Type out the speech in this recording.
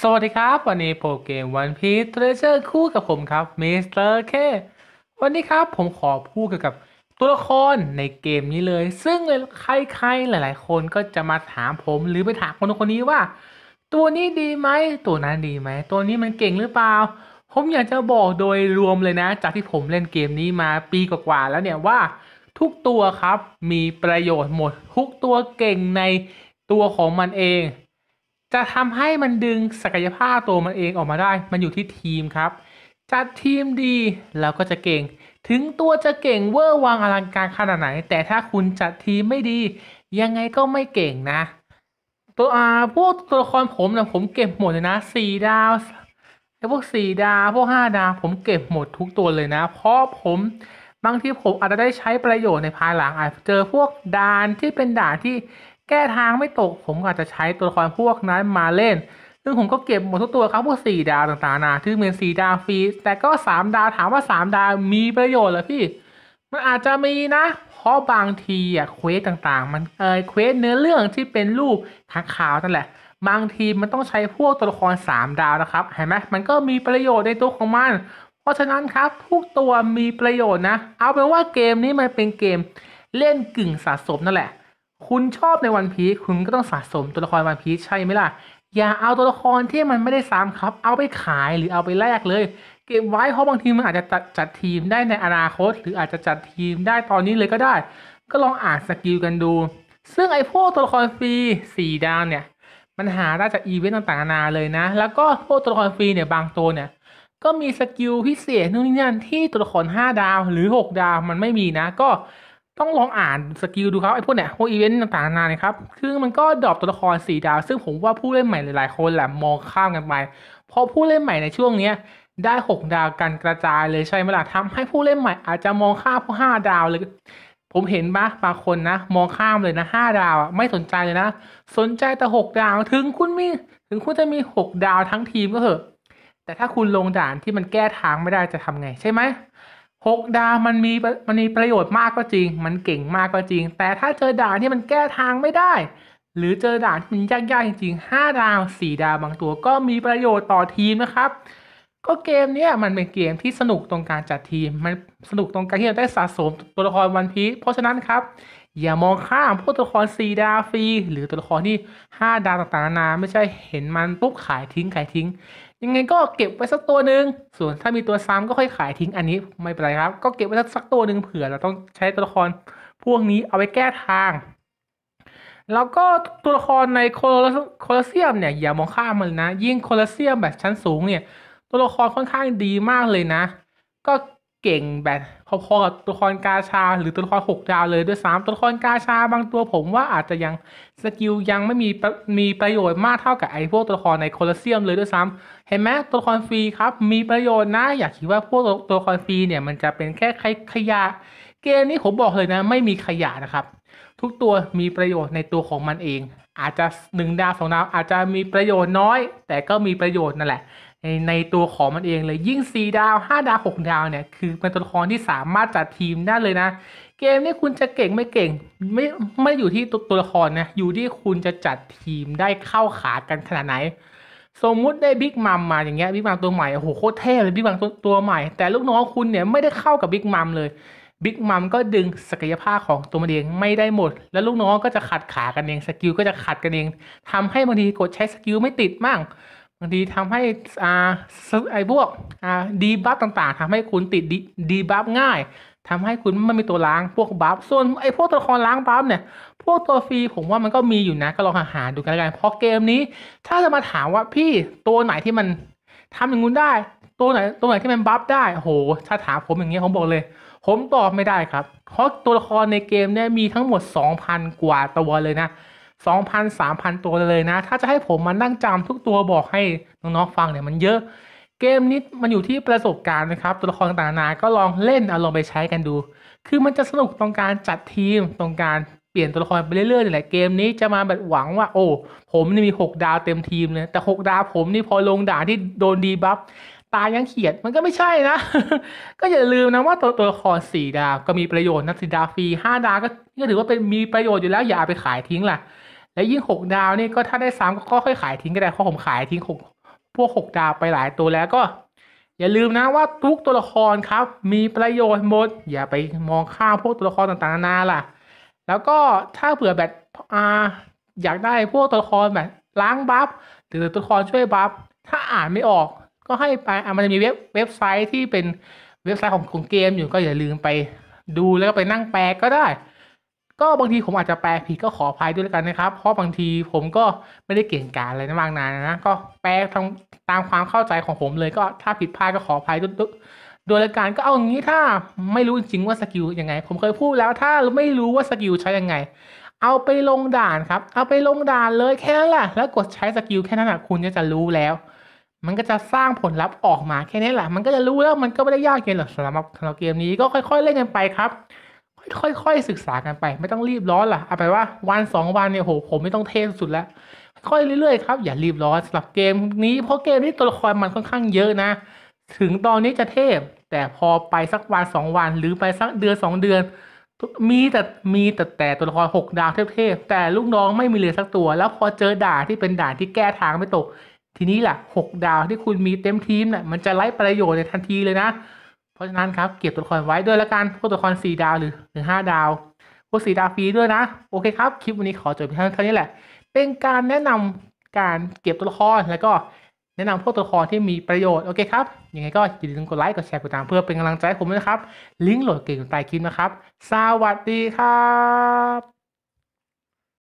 สวัสดีครับ วันนี้โปรเกมวันพีทเรเจอร์คู่กับผมครับมิสเตอร์เควันนี้ครับผมขอพูดเกี่ยวกับ ตัวละครในเกมนี้เลย ซึ่งใครๆหลายๆ คนก็จะมาถามผมหรือไปถามคนคนนี้ว่า ตัวนี้ดีไหมตัวนั้นดีไหม ตัวนี้มันเก่งหรือเปล่า ผมอยากจะบอกโดยรวมเลยนะจากที่ผมเล่นเกมนี้มาปีกว่าๆแล้วเนี่ยว่าทุกตัวครับมีประโยชน์หมดทุกตัวเก่งในตัวของมันเองจะทำให้มันดึงศักยภาพตัวมันเองออกมาได้ มันอยู่ที่ทีมครับ จัดทีมดี เราก็จะเก่ง ถึงตัวจะเก่งเวอร์วังอลังการขนาดไหน แต่ถ้าคุณจัดทีมไม่ดี ยังไงก็ไม่เก่งนะ ตัวอาพวกตัวละครผมนะผมเก็บหมดเลยนะสี่ดาวไอ้พวกสี่ดาวพวกห้าดาวผมเก็บหมดทุกตัวเลยนะ เพราะผมบางทีผมอาจจะได้ใช้ประโยชน์ในภายหลังอาจเจอพวกด่านที่เป็นด่านที่แก้ทางไม่ตกผมอาจจะใช้ตัวละครพวกนั้นมาเล่น ซึ่งผมก็เก็บหมดทุกตัวครับพวก4ดาวต่างๆนะที่เป็น4 ดาวฟรีแต่ก็ 3 ดาวถามว่า 3 ดาวมีประโยชน์หรอพี่ มันอาจจะมีนะ เพราะบางทีอะเควสต่างๆ มันเออเควสเนื้อเรื่องที่เป็นรูปขาขาวนั่นแหละ บางทีมันต้องใช้พวกตัวละคร 3 ดาวนะครับเห็นไหมมันก็มีประโยชน์ในตัวของมัน เพราะฉะนั้นครับทุกตัวมีประโยชน์นะ เอาเป็นว่าเกมนี้มันเป็นเกมเล่นกึ่งสะสมนั่นแหละคุณชอบในวันพีคคุณก็ต้องสะสมตัวละครวันพีคใช่ไหมล่ะอย่าเอาตัวละครที่มันไม่ได้ซ้ำครับ เอาไปขายหรือเอาไปแลกเลย เก็บไว้เพราะบางทีมันอาจจะจัดทีมได้ในอนาคต หรืออาจจะจัดทีมได้ตอนนี้เลยก็ได้ ก็ลองอ่านสกิลกันดู ซึ่งไอ้พวกตัวละครฟรีสี่ดาวเนี่ยมันหาได้จากอีเวนต์ต่างๆนานาเลยนะ แล้วก็พวกตัวละครฟรีเนี่ยบางตัวเนี่ยก็มีสกิลพิเศษนู่นนี่นั่นที่ตัวละคร 5 ดาวหรือ 6 ดาวมันไม่มีนะก็ต้องลองอ่านสกิลดูครับไอ้พวกเนี่ยพวกอีเวนต์ต่างๆนานาครับซึ่งมันก็ดรอปตัวละครสีดาว ซึ่งผมว่าผู้เล่นใหม่หลายๆคนแหละมองข้ามกันไปเพราะผู้เล่นใหม่ในช่วงเนี้ยได้ 6 ดาวกันกระจายเลยใช่ไหมล่ะทำให้ผู้เล่นใหม่อาจจะมองข้ามพวกาดาวเลย ผมเห็นปะบางคนนะมองข้ามเลยนะ5 ดาวไม่สนใจเลยนะ สนใจแต่ 6 ดาว ถึงคุณมีถึงคุณจะมี 6 ดาวทั้งทีมก็เถอะ แต่ถ้าคุณลงด่านที่มันแก้ทางไม่ได้จะทำไง ใช่ไหมหกดาวมันมีมันมีประโยชน์มากก็จริง มันเก่งมากก็จริง แต่ถ้าเจอด่านที่มันแก้ทางไม่ได้ หรือเจอด่านที่มันยากๆจริงๆ 5ดาว 4 ดาวบางตัวก็มีประโยชน์ต่อทีมนะครับ ก็เกมนี้มันเป็นเกมที่สนุกตรงการจัดทีม มันสนุกตรงการที่เราได้สะสมตัวละครวันพีเพราะฉะนั้นครับอย่ามองข้ามพวกตัวละคร 4 ดาวฟรีหรือตัวละครที่5ดาวต่างๆนานาไม่ใช่เห็นมันปุ๊บขายทิ้งขายทิ้งยังไงก็เก็บไว้สักตัวหนึ่งส่วนถ้ามีตัวซ้ำก็ค่อยขายทิ้งอันนี้ไม่เป็นไรครับ ก็เก็บไว้สักสักตัวหนึ่งเผื่อเราต้องใช้ตัวละครพวกนี้เอาไปแก้ทาง แล้วก็ตัวละครในโคลอเซียมเนี่ยอย่ามองข้ามมันนะ ยิ่งโคลอเซียมแบบชั้นสูงเนี่ยตัวละครค่อนข้างดีมากเลยนะ ก็เก่งแบบพอๆกับตัวละครกาชา หรือตัวละครหกดาวเลยด้วยซ้ำตัวละครกาชาบางตัวผมว่าอาจจะยังสกิลยังไม่มีมีประโยชน์มากเท่ากับไอ้พวกตัวละครในโคลอสเซียมเลยด้วยซ้ำเห็นไหมตัวละครฟรีครับมีประโยชน์นะ อยากคิดว่าพวกตัวละครฟรีเนี่ยมันจะเป็นแค่ใครขยะ เกมนี้ผมบอกเลยนะไม่มีขยะนะครับทุกตัวมีประโยชน์ในตัวของมันเอง อาจจะหนึ่งดาวสองดาวอาจจะมีประโยชน์น้อย แต่ก็มีประโยชน์นั่นแหละในในตัวของมันเองเลยยิ่ง 4 ดาว 5 ดาว 6 ดาวเนี่ยคือเป็นตัวละครที่สามารถจัดทีมได้เลยนะ เกมนี้คุณจะเก่งไม่เก่ง ไม่ไม่อยู่ที่ตัวตัวละครนะอยู่ที่คุณจะจัดทีมได้เข้าขากันขนาดไหน สมมุติได้บิ๊กมัมมาอย่างเงี้ยบิ๊กมัมตัวใหม่โอ้โหโคตรเท่เลยบิ๊กมัมตัวตัวใหม่ แต่ลูกน้องคุณเนี่ยไม่ได้เข้ากับบิ๊กมัมเลยบิ๊กมัมก็ดึงศักยภาพของตัวมันเองไม่ได้หมด แล้วลูกน้องก็จะขัดขากันเองสกิลก็จะขัดกันเอง ทำให้บางทีกดใช้สกิลไม่ติดมั่งบางทีทำให้อ่าไอ้พวกอ่าดีบัฟต่าง ๆ ทำให้คุณติดดีบัฟง่าย ทำให้คุณไม่มีตัวล้างพวกบัฟส่วนไอ้พวกตัวละครล้างบัฟเนี่ยพวกตัวฟรีผมว่ามันก็มีอยู่นะก็ลองหาดูกันแล้วกันเพราะเกมนี้ถ้าจะมาถามว่าพี่ตัวไหนที่มัน ทำอย่างงู้นได้ตัวไหนตัวไหนที่มันบัฟได้โห ถ้าถามผมอย่างเงี้ยผมบอกเลย ผมตอบไม่ได้ครับ เพราะตัวละครในเกมเนี่ยมีทั้งหมด 2,000 กว่าตัวเลยนะ2,000 3,000 ตัวเลยนะ ถ้าจะให้ผมมานั่งจำทุกตัวบอกให้น้องๆฟังเนี่ยมันเยอะ เกมนี้มันอยู่ที่ประสบการณ์นะครับ ตัวละครต่างๆก็ลองเล่นเอาลองไปใช้กันดู คือมันจะสนุกตรงการจัดทีมตรงการเปลี่ยนตัวละครไปเรื่อยๆนี่แหละเกมนี้จะมาแบบหวังว่า โอ้ผมนี่มี 6 ดาวเต็มทีมเลย แต่ 6 ดาวผมนี่พอลงด่าที่โดนดีบัฟตายยังเขียด มันก็ไม่ใช่นะ ก็อย่าลืมนะว่าตัวตัวละครสี่ดาวก็มีประโยชน์นกสีดาฟรีห้าดาวก็ก็ถือว่าเป็นมีประโยชน์อยู่แล้วอย่าไปขายทิ้งล่ะแล้วยิ่งหกดาวนี่ก็ถ้าได้สามก็ค่อยขายทิ้งก็ได้เพราะผมขายทิ้งหกพวกหกดาวไปหลายตัวแล้วก็ อย่าลืมนะว่าทุกตัวละครครับ มีประโยชน์หมดอย่าไปมองข้ามพวกตัวละครต่างๆนานาล่ะแล้วก็ถ้าเผื่อแบบอ่าอยากได้พวกตัวละครแบบล้างบัฟหรือตัวละครช่วยบัฟถ้าอ่านไม่ออกก็ให้ไปมันจะมีเว็บเว็บไซต์ที่เป็นเว็บไซต์ของของเกมอยู่ก็อย่าลืมไปดูแล้วก็ไปนั่งแปลก็ได้ก็บางทีผมอาจจะแปลผิดก็ขออภัยด้วยแล้วกันนะครับ เพราะบางทีผมก็ไม่ได้เก่งการอะไรนบางนานนะ ก็แปลทตามความเข้าใจของผมเลยก็ถ้าผิดพลาดก็ขออภัยด้วยแลยลกันก็เอาอย่างนี้ถ้าไม่รู้จริงว่าสกิลยังไง ผมเคยพูดแล้ว ถ้าไม่รู้ว่าสกิลใช้ยังไง เอาไปลงด่านครับ เอาไปลงด่านเลยแค่นั้นแหละแล้วกดใช้สกิลแค่นั้นนะคุณจะรู้แล้ว มันก็จะสร้างผลลัพธ์ออกมา แค่นี้แหละมันก็จะรู้แล้วมันก็ไม่ได้ยากเกินหรอกสำหรับสำหรับเกมนี้ก็ค่อยๆเล่นกันไปครับค่อย ๆศึกษากันไป ไม่ต้องรีบร้อนล่ะเอาไปว่าวันสองวันเนี่ยโหผมไม่ต้องเทสุดแล้ว ค่อยเรื่อยๆครับอย่ารีบร้อนสำหรับเกมนี้เพราะเกมนี้ตัวละครมันค่อนข้างเยอะนะ ถึงตอนนี้จะเทพ แต่พอไปสักวันสองวันหรือไปสักเดือนสองเดือน มีแต่มีแต่แต่ตัวละครหกดาวเทพๆแต่ลูกน้องไม่มีเลยสักตัว แล้วพอเจอด่านที่เป็นด่านที่แก้ทางไม่ตก ทีนี้แหละหกดาวที่คุณมีเต็มทีมนะ่ะมันจะไร้ประโยชน์ในทันทีเลยนะเพราะฉะนั้นครับ เก็บตัวละครไว้ด้วยละกันพวกตัวละคร 4 ดาวหรือหงห้5ดาว พวก4ดาวฟรีด้วยนะโอเคครับคลิปวันนี้ขอจบเพียงเท่านี้แหละ เป็นการแนะนำการเก็บตัวละครแล้วก็แนะนำพวกตัวละครที่มีประโยชน์โอเคครับยังไงก็อย่าลืมกดไลค์กดแชร์กดตามเพื่อเป็นกำลังใจผมนะครับลิงก์โหลดเก่งใต้คลิปนะครับสวัสดีครับ